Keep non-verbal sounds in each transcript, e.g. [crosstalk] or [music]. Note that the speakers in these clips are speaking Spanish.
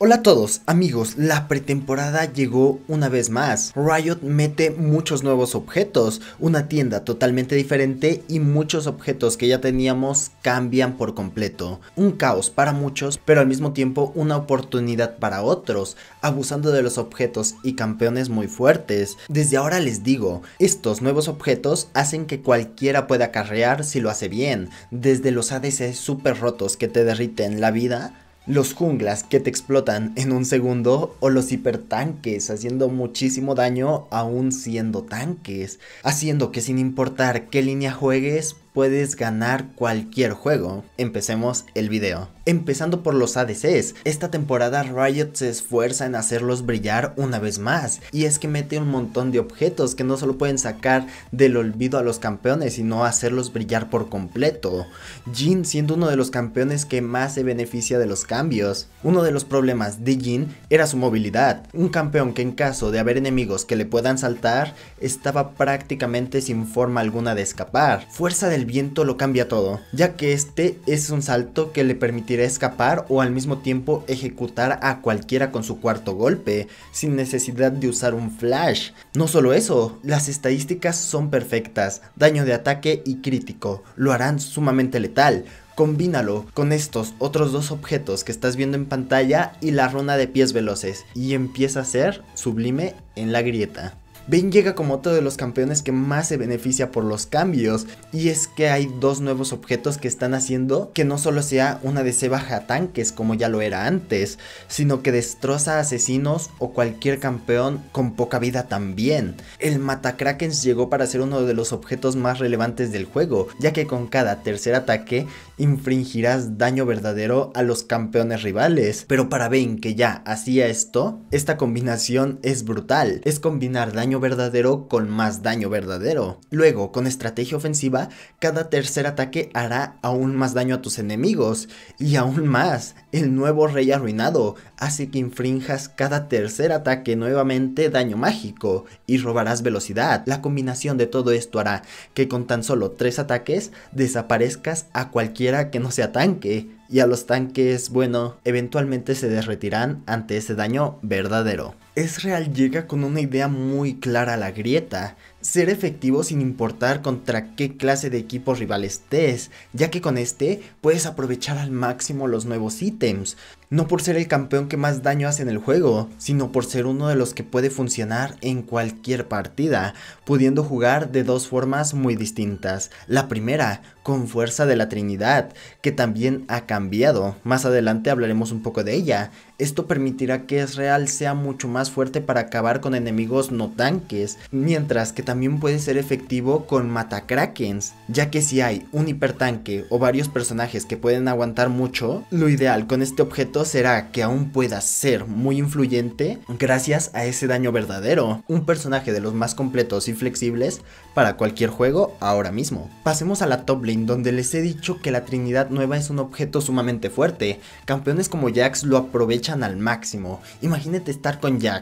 Hola a todos, amigos, la pretemporada llegó una vez más. Riot mete muchos nuevos objetos, una tienda totalmente diferente y muchos objetos que ya teníamos cambian por completo. Un caos para muchos, pero al mismo tiempo una oportunidad para otros, abusando de los objetos y campeones muy fuertes. Desde ahora les digo, estos nuevos objetos hacen que cualquiera pueda carrear si lo hace bien, desde los ADC super rotos que te derriten la vida los junglas que te explotan en un segundo o los hipertanques haciendo muchísimo daño aún siendo tanques, haciendo que sin importar qué línea juegues puedes ganar cualquier juego. Empecemos el video. Empezando por los ADCs, esta temporada Riot se esfuerza en hacerlos brillar una vez más, y es que mete un montón de objetos que no solo pueden sacar del olvido a los campeones, sino hacerlos brillar por completo. Jin siendo uno de los campeones que más se beneficia de los cambios. Uno de los problemas de Jin era su movilidad, un campeón que en caso de haber enemigos que le puedan saltar, estaba prácticamente sin forma alguna de escapar. Fuerza del viento lo cambia todo, ya que este es un salto que le permitirá escapar o al mismo tiempo ejecutar a cualquiera con su cuarto golpe, sin necesidad de usar un flash. No solo eso, las estadísticas son perfectas, daño de ataque y crítico, lo harán sumamente letal. Combínalo con estos otros dos objetos que estás viendo en pantalla y la runa de pies veloces y empieza a ser sublime en la grieta. Ben llega como otro de los campeones que más se beneficia por los cambios y es que hay dos nuevos objetos que están haciendo que no solo sea una de DC baja tanques como ya lo era antes, sino que destroza asesinos o cualquier campeón con poca vida también. El Matacrakens llegó para ser uno de los objetos más relevantes del juego, ya que con cada tercer ataque infringirás daño verdadero a los campeones rivales. Pero para Ben que ya hacía esto, esta combinación es brutal, es combinar daño verdadero con más daño verdadero. Luego, con estrategia ofensiva, cada tercer ataque hará aún más daño a tus enemigos. Y aún más, el nuevo rey arruinado hace que infrinjas cada tercer ataque nuevamente daño mágico y robarás velocidad. La combinación de todo esto hará que con tan solo tres ataques desaparezcas a cualquiera que no sea tanque y a los tanques, bueno, eventualmente se derretirán ante ese daño verdadero. Real llega con una idea muy clara a la grieta, ser efectivo sin importar contra qué clase de equipo rival estés, ya que con este puedes aprovechar al máximo los nuevos ítems, no por ser el campeón que más daño hace en el juego, sino por ser uno de los que puede funcionar en cualquier partida, pudiendo jugar de dos formas muy distintas. La primera, con fuerza de la Trinidad, que también ha cambiado, más adelante hablaremos un poco de ella. Esto permitirá que Real sea mucho más fuerte para acabar con enemigos no tanques, mientras que también puede ser efectivo con matacrakens, ya que si hay un hipertanque o varios personajes que pueden aguantar mucho, lo ideal con este objeto será que aún pueda ser muy influyente gracias a ese daño verdadero, un personaje de los más completos y flexibles para cualquier juego ahora mismo. Pasemos a la top lane donde les he dicho que la Trinidad Nueva es un objeto sumamente fuerte, campeones como Jax lo aprovechan al máximo, imagínate estar con Jax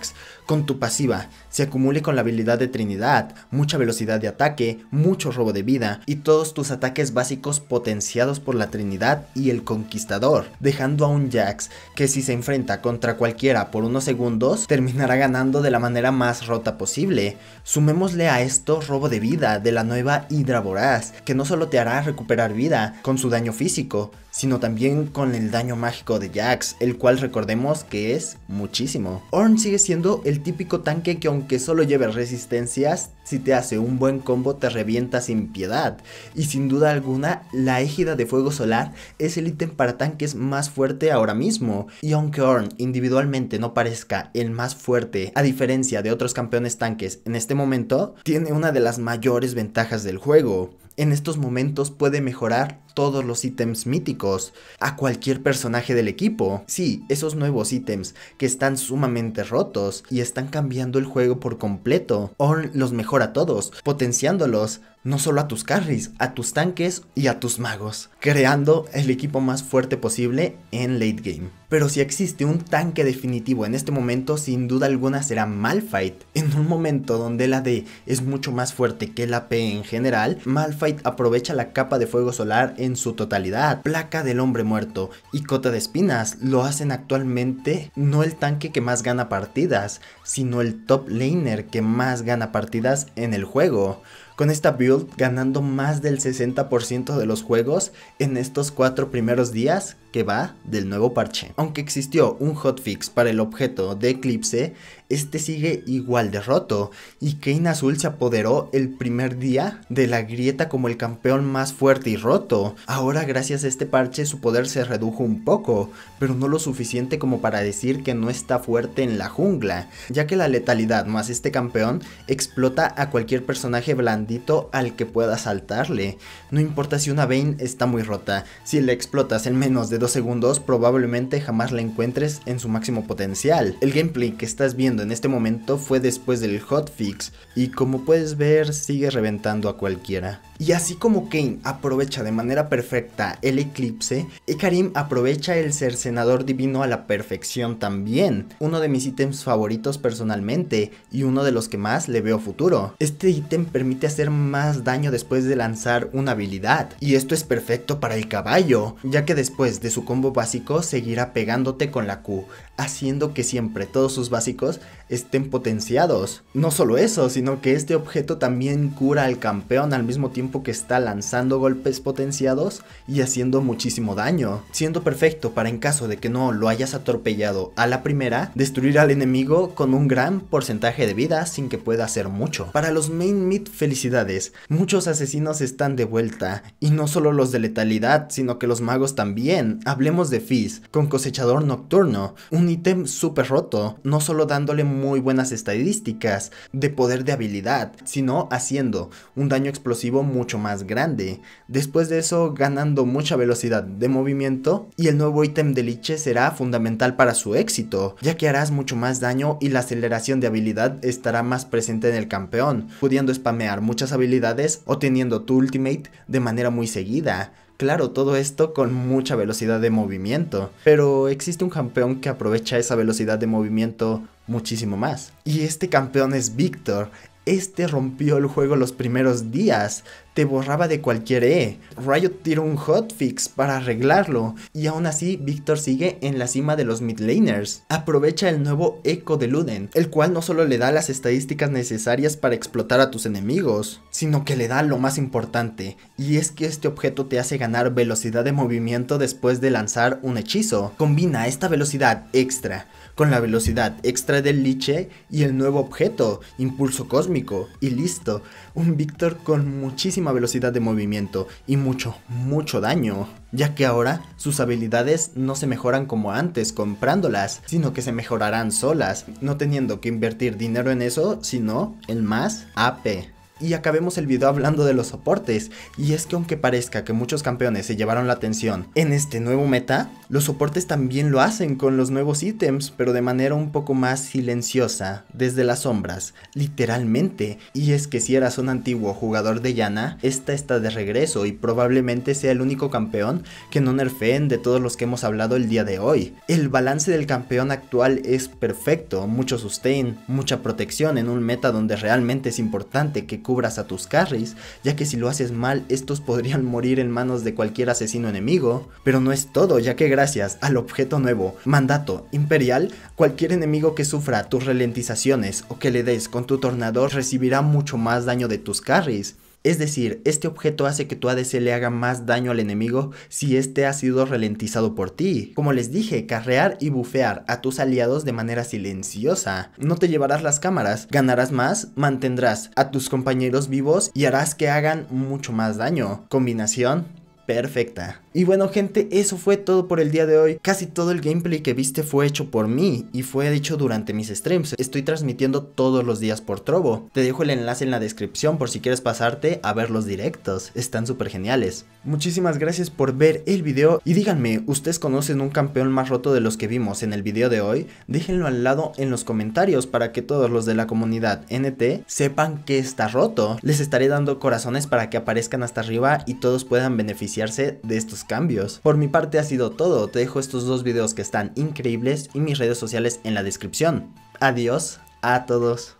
con tu pasiva, se acumule con la habilidad de Trinidad, mucha velocidad de ataque, mucho robo de vida y todos tus ataques básicos potenciados por la Trinidad y el Conquistador, dejando a un Jax que si se enfrenta contra cualquiera por unos segundos, terminará ganando de la manera más rota posible. Sumémosle a esto robo de vida de la nueva Hydra Voraz, que no solo te hará recuperar vida con su daño físico, sino también con el daño mágico de Jax, el cual recordemos que es muchísimo. Orn sigue siendo el típico tanque que aunque solo lleve resistencias, si te hace un buen combo te revienta sin piedad, y sin duda alguna la égida de fuego solar es el ítem para tanques más fuerte ahora mismo, y aunque Orn individualmente no parezca el más fuerte, a diferencia de otros campeones tanques en este momento, tiene una de las mayores ventajas del juego en estos momentos puede mejorar todos los ítems míticos a cualquier personaje del equipo. Sí, esos nuevos ítems que están sumamente rotos y están cambiando el juego por completo. O los mejora a todos, potenciándolos, no solo a tus carries, a tus tanques y a tus magos, creando el equipo más fuerte posible en late game. Pero si existe un tanque definitivo en este momento, sin duda alguna será Malphite. En un momento donde la D es mucho más fuerte que la P en general, Malphite aprovecha la capa de fuego solar en su totalidad. Placa del hombre muerto y cota de espinas lo hacen actualmente no el tanque que más gana partidas, sino el top laner que más gana partidas en el juego. Con esta build ganando más del 60% de los juegos en estos cuatro primeros días, va del nuevo parche. Aunque existió un hotfix para el objeto de Eclipse, este sigue igual de roto y Kane Azul se apoderó el primer día de la grieta como el campeón más fuerte y roto. Ahora gracias a este parche su poder se redujo un poco, pero no lo suficiente como para decir que no está fuerte en la jungla, ya que la letalidad más este campeón explota a cualquier personaje blandito al que pueda saltarle. No importa si una Vein está muy rota, si le explotas en menos de segundos probablemente jamás la encuentres en su máximo potencial. El gameplay que estás viendo en este momento fue después del hotfix y como puedes ver sigue reventando a cualquiera. Y así como Kane aprovecha de manera perfecta el eclipse, karim aprovecha el cercenador divino a la perfección también, uno de mis ítems favoritos personalmente y uno de los que más le veo futuro. Este ítem permite hacer más daño después de lanzar una habilidad y esto es perfecto para el caballo, ya que después de su combo básico seguirá pegándote con la Q, haciendo que siempre todos sus básicos estén potenciados. No solo eso, sino que este objeto también cura al campeón al mismo tiempo que está lanzando golpes potenciados y haciendo muchísimo daño, siendo perfecto para en caso de que no lo hayas atropellado a la primera, destruir al enemigo con un gran porcentaje de vida sin que pueda hacer mucho. Para los main mid felicidades, muchos asesinos están de vuelta, y no solo los de letalidad, sino que los magos también, hablemos de Fizz, con cosechador nocturno, un ítem súper roto, no solo dándole muy buenas estadísticas de poder de habilidad, sino haciendo un daño explosivo mucho más grande. Después de eso, ganando mucha velocidad de movimiento y el nuevo ítem de Liche será fundamental para su éxito, ya que harás mucho más daño y la aceleración de habilidad estará más presente en el campeón, pudiendo spamear muchas habilidades o teniendo tu ultimate de manera muy seguida. Claro, todo esto con mucha velocidad de movimiento, pero existe un campeón que aprovecha esa velocidad de movimiento muchísimo más. Y este campeón es Víctor. Este rompió el juego los primeros días, te borraba de cualquier E. Riot tira un hotfix para arreglarlo y aún así Víctor sigue en la cima de los midlaners. Aprovecha el nuevo eco de Luden, el cual no solo le da las estadísticas necesarias para explotar a tus enemigos, sino que le da lo más importante, y es que este objeto te hace ganar velocidad de movimiento después de lanzar un hechizo. Combina esta velocidad extra con la velocidad extra del liche y el nuevo objeto, impulso cósmico, y listo, un Victor con muchísima velocidad de movimiento y mucho, mucho daño, ya que ahora sus habilidades no se mejoran como antes comprándolas, sino que se mejorarán solas, no teniendo que invertir dinero en eso, sino El más AP. Y acabemos el video hablando de los soportes, y es que aunque parezca que muchos campeones se llevaron la atención en este nuevo meta, los soportes también lo hacen con los nuevos ítems, pero de manera un poco más silenciosa, desde las sombras, literalmente. Y es que si eras un antiguo jugador de Yana, esta está de regreso y probablemente sea el único campeón que no nerfeen de todos los que hemos hablado el día de hoy. El balance del campeón actual es perfecto, mucho sustain, mucha protección en un meta donde realmente es importante que cubras a tus carries, ya que si lo haces mal estos podrían [laughs] morir en manos de cualquier asesino enemigo. Pero no es todo, ya que gracias al objeto nuevo, mandato imperial, cualquier enemigo que sufra tus ralentizaciones o que le des con tu tornador recibirá mucho más daño de tus carries. Es decir, este objeto hace que tu ADC le haga más daño al enemigo si este ha sido ralentizado por ti. Como les dije, carrear y bufear a tus aliados de manera silenciosa. No te llevarás las cámaras, ganarás más, mantendrás a tus compañeros vivos y harás que hagan mucho más daño. Combinación perfecta. Y bueno gente, eso fue todo por el día de hoy. Casi todo el gameplay que viste fue hecho por mí y fue hecho durante mis streams. Estoy transmitiendo todos los días por Trovo. Te dejo el enlace en la descripción por si quieres pasarte a ver los directos. Están súper geniales. Muchísimas gracias por ver el video y díganme, ¿ustedes conocen un campeón más roto de los que vimos en el video de hoy? Déjenlo al lado en los comentarios para que todos los de la comunidad NT sepan que está roto. Les estaré dando corazones para que aparezcan hasta arriba y todos puedan beneficiarse de estos cambios. Por mi parte ha sido todo, te dejo estos dos videos que están increíbles y mis redes sociales en la descripción. Adiós a todos.